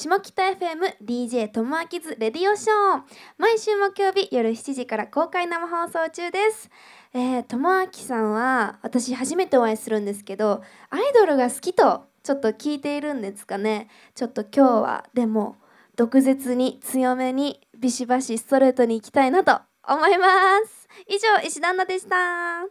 下北 FMDJ ともあきずレディオショー毎週木曜日夜7時から公開生放送中ですえともあきさんは私初めてお会いするんですけどアイドルが好きとちょっと聞いているんですかねちょっと今日はでも毒舌に強めにビシバシストレートに行きたいなと思います以上石旦那でした